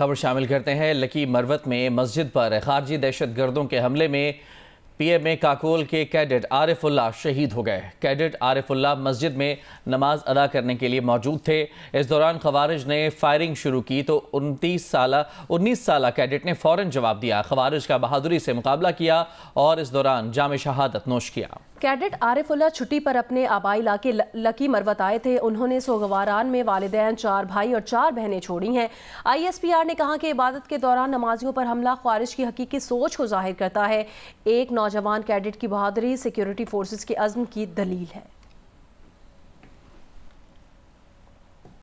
खबर शामिल करते हैं लकी मरवत में मस्जिद पर खारजी दहशत गर्दों के हमले में में काकोल के कैडेट आरिफुल्ला शहीद हो गए कैडेट आरिफुल्ला मस्जिद में नमाज अदा करने के लिए मौजूद थे इस दौरान खवारिज ने फायरिंग शुरू की तो उनतीस साल उन्नीस साल कैडेट ने फौरन जवाब दिया खवारिज का बहादुरी से मुकाबला किया और इस दौरान जाम शहादत नोश किया कैडेट आरिफुल्ला छुट्टी पर अपने आबाई इलाके लकी मरवत आए थे उन्होंने सोगवारान में वालदेन चार भाई और चार बहनें छोड़ी हैं आईएसपीआर ने कहा कि इबादत के दौरान नमाजियों पर हमला ख्वारिश की हकीकी सोच को जाहिर करता है एक नौ नौजवान कैडेट की बहादुरी सिक्योरिटी फोर्सेज के अज़म की दलील है